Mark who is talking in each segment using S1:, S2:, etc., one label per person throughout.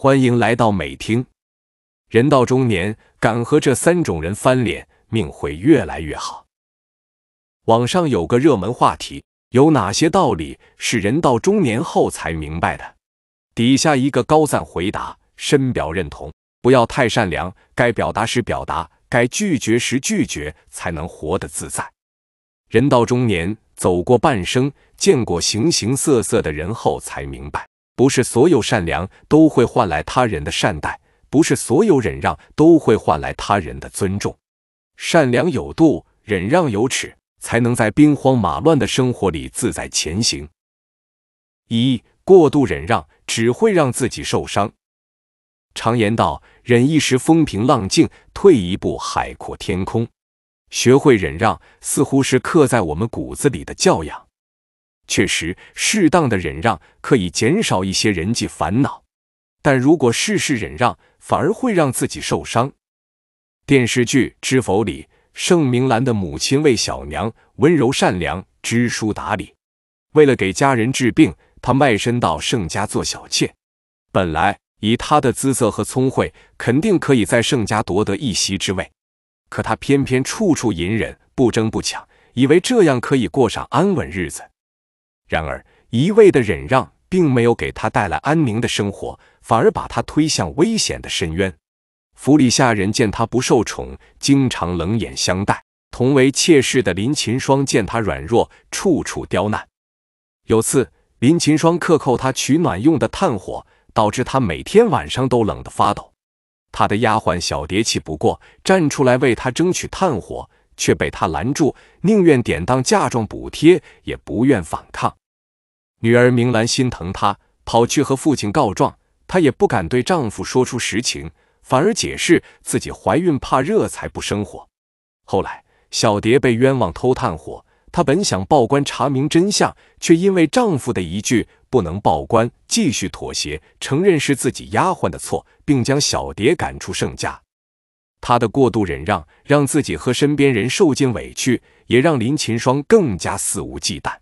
S1: 欢迎来到美听。人到中年，敢和这三种人翻脸，命会越来越好。网上有个热门话题，有哪些道理是人到中年后才明白的？底下一个高赞回答，深表认同。不要太善良，该表达时表达，该拒绝时拒绝，才能活得自在。人到中年，走过半生，见过形形色色的人后，才明白。不是所有善良都会换来他人的善待，不是所有忍让都会换来他人的尊重。善良有度，忍让有尺，才能在兵荒马乱的生活里自在前行。一过度忍让，只会让自己受伤。常言道：“忍一时风平浪静，退一步海阔天空。”学会忍让，似乎是刻在我们骨子里的教养。确实，适当的忍让可以减少一些人际烦恼，但如果事事忍让，反而会让自己受伤。电视剧《知否》里，盛明兰的母亲为小娘，温柔善良，知书达理。为了给家人治病，她卖身到盛家做小妾。本来以她的姿色和聪慧，肯定可以在盛家夺得一席之位，可她偏偏处处隐忍，不争不抢，以为这样可以过上安稳日子。然而，一味的忍让并没有给他带来安宁的生活，反而把他推向危险的深渊。府里下人见他不受宠，经常冷眼相待。同为妾室的林琴霜见他软弱，处处刁难。有次，林琴霜克扣他取暖用的炭火，导致他每天晚上都冷得发抖。他的丫鬟小蝶气不过，站出来为他争取炭火，却被他拦住，宁愿典当嫁妆补贴，也不愿反抗。女儿明兰心疼她，跑去和父亲告状，她也不敢对丈夫说出实情，反而解释自己怀孕怕热才不生火。后来小蝶被冤枉偷炭火，她本想报官查明真相，却因为丈夫的一句“不能报官”，继续妥协，承认是自己丫鬟的错，并将小蝶赶出盛家。她的过度忍让，让自己和身边人受尽委屈，也让林噙霜更加肆无忌惮。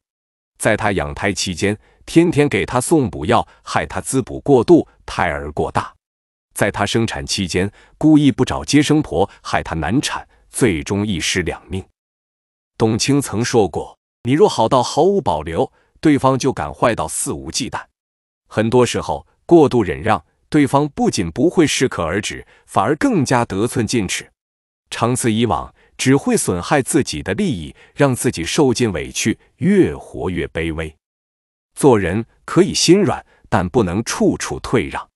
S1: 在她养胎期间，天天给她送补药，害她滋补过度，胎儿过大；在她生产期间，故意不找接生婆，害她难产，最终一尸两命。董卿曾说过：“你若好到毫无保留，对方就敢坏到肆无忌惮。很多时候，过度忍让，对方不仅不会适可而止，反而更加得寸进尺。长此以往。”只会损害自己的利益，让自己受尽委屈，越活越卑微。做人可以心软，但不能处处退让，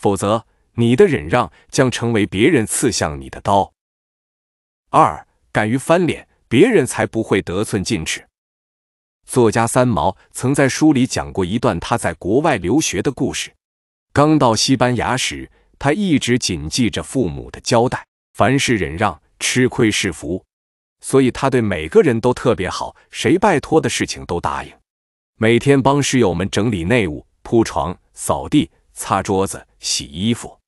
S1: 否则你的忍让将成为别人刺向你的刀。二，敢于翻脸，别人才不会得寸进尺。作家三毛曾在书里讲过一段他在国外留学的故事。刚到西班牙时，他一直谨记着父母的交代，凡事忍让。吃亏是福，所以他对每个人都特别好，谁拜托的事情都答应。每天帮室友们整理内务、铺床、扫地、擦桌子、洗衣服。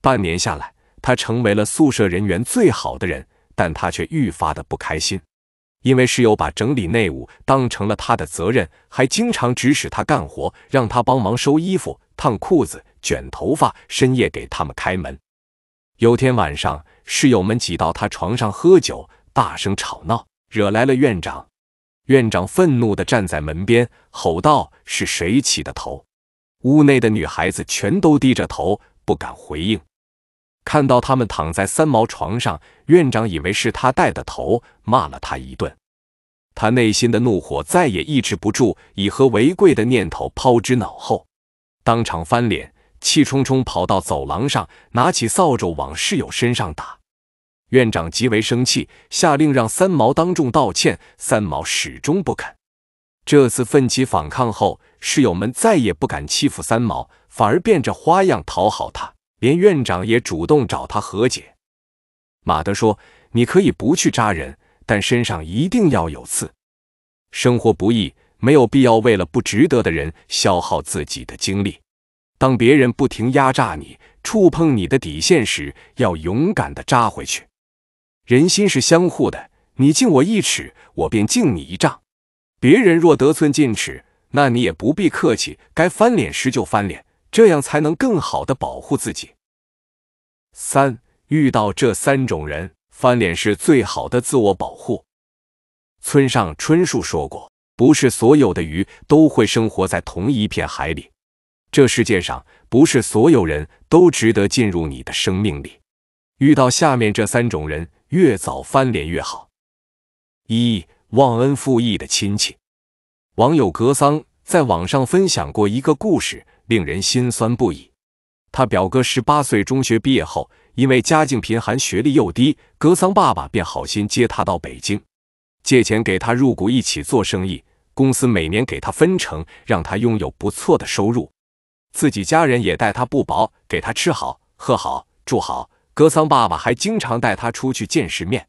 S1: 半年下来，他成为了宿舍人员最好的人，但他却愈发的不开心，因为室友把整理内务当成了他的责任，还经常指使他干活，让他帮忙收衣服、烫裤子、卷头发，深夜给他们开门。有天晚上。室友们挤到他床上喝酒，大声吵闹，惹来了院长。院长愤怒地站在门边，吼道：“是谁起的头？”屋内的女孩子全都低着头，不敢回应。看到他们躺在三毛床上，院长以为是他带的头，骂了他一顿。他内心的怒火再也抑制不住，以和为贵的念头抛之脑后，当场翻脸，气冲冲跑到走廊上，拿起扫帚往室友身上打。院长极为生气，下令让三毛当众道歉。三毛始终不肯。这次奋起反抗后，室友们再也不敢欺负三毛，反而变着花样讨好他。连院长也主动找他和解。马德说：“你可以不去扎人，但身上一定要有刺。生活不易，没有必要为了不值得的人消耗自己的精力。当别人不停压榨你、触碰你的底线时，要勇敢地扎回去。”人心是相互的，你敬我一尺，我便敬你一丈。别人若得寸进尺，那你也不必客气，该翻脸时就翻脸，这样才能更好的保护自己。三，遇到这三种人，翻脸是最好的自我保护。村上春树说过，不是所有的鱼都会生活在同一片海里，这世界上不是所有人都值得进入你的生命里。遇到下面这三种人。越早翻脸越好。一忘恩负义的亲戚，网友格桑在网上分享过一个故事，令人心酸不已。他表哥十八岁中学毕业后，因为家境贫寒，学历又低，格桑爸爸便好心接他到北京，借钱给他入股，一起做生意，公司每年给他分成，让他拥有不错的收入。自己家人也待他不薄，给他吃好、喝好、住好。格桑爸爸还经常带他出去见世面。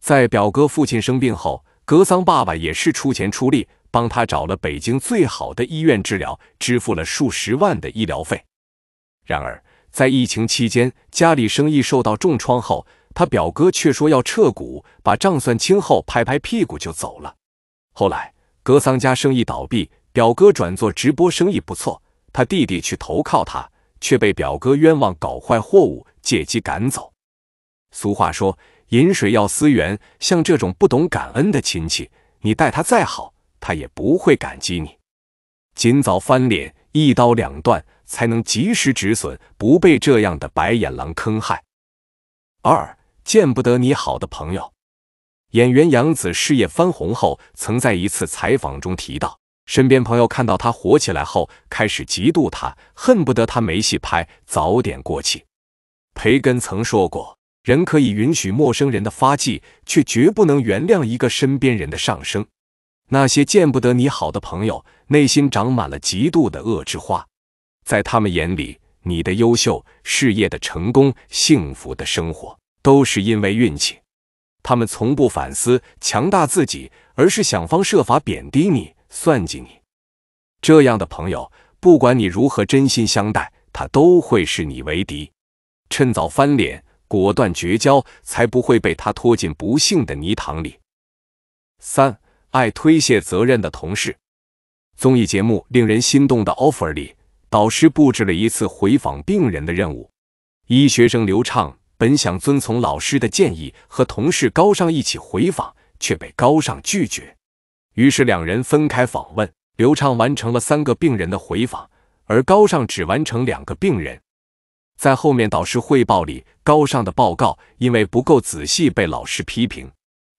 S1: 在表哥父亲生病后，格桑爸爸也是出钱出力，帮他找了北京最好的医院治疗，支付了数十万的医疗费。然而，在疫情期间，家里生意受到重创后，他表哥却说要撤股，把账算清后拍拍屁股就走了。后来，格桑家生意倒闭，表哥转做直播生意不错，他弟弟去投靠他，却被表哥冤枉搞坏货物。借机赶走。俗话说：“饮水要思源。”像这种不懂感恩的亲戚，你待他再好，他也不会感激你。尽早翻脸，一刀两断，才能及时止损，不被这样的白眼狼坑害。二见不得你好的朋友。演员杨子事业翻红后，曾在一次采访中提到，身边朋友看到他火起来后，开始嫉妒他，恨不得他没戏拍，早点过气。培根曾说过：“人可以允许陌生人的发迹，却绝不能原谅一个身边人的上升。”那些见不得你好的朋友，内心长满了极度的恶之花。在他们眼里，你的优秀、事业的成功、幸福的生活，都是因为运气。他们从不反思强大自己，而是想方设法贬低你、算计你。这样的朋友，不管你如何真心相待，他都会视你为敌。趁早翻脸，果断绝交，才不会被他拖进不幸的泥塘里。三爱推卸责任的同事，综艺节目令人心动的 offer 里，导师布置了一次回访病人的任务。医学生刘畅本想遵从老师的建议，和同事高尚一起回访，却被高尚拒绝。于是两人分开访问，刘畅完成了三个病人的回访，而高尚只完成两个病人。在后面导师汇报里，高尚的报告因为不够仔细被老师批评，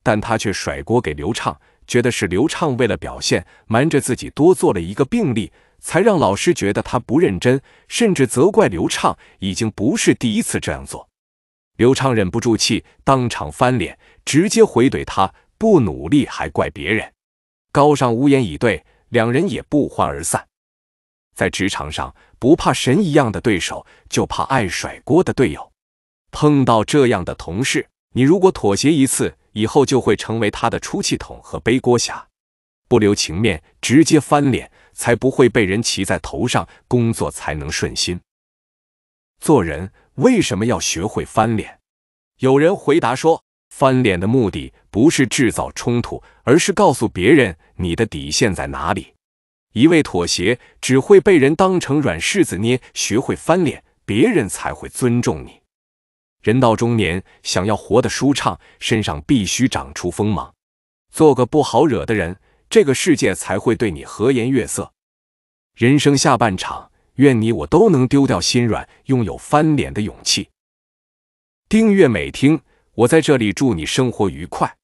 S1: 但他却甩锅给刘畅，觉得是刘畅为了表现，瞒着自己多做了一个病例，才让老师觉得他不认真，甚至责怪刘畅已经不是第一次这样做。刘畅忍不住气，当场翻脸，直接回怼他不努力还怪别人，高尚无言以对，两人也不欢而散。在职场上，不怕神一样的对手，就怕爱甩锅的队友。碰到这样的同事，你如果妥协一次，以后就会成为他的出气筒和背锅侠。不留情面，直接翻脸，才不会被人骑在头上，工作才能顺心。做人为什么要学会翻脸？有人回答说：翻脸的目的不是制造冲突，而是告诉别人你的底线在哪里。一味妥协只会被人当成软柿子捏，学会翻脸，别人才会尊重你。人到中年，想要活得舒畅，身上必须长出锋芒，做个不好惹的人，这个世界才会对你和颜悦色。人生下半场，愿你我都能丢掉心软，拥有翻脸的勇气。订阅美听，我在这里祝你生活愉快。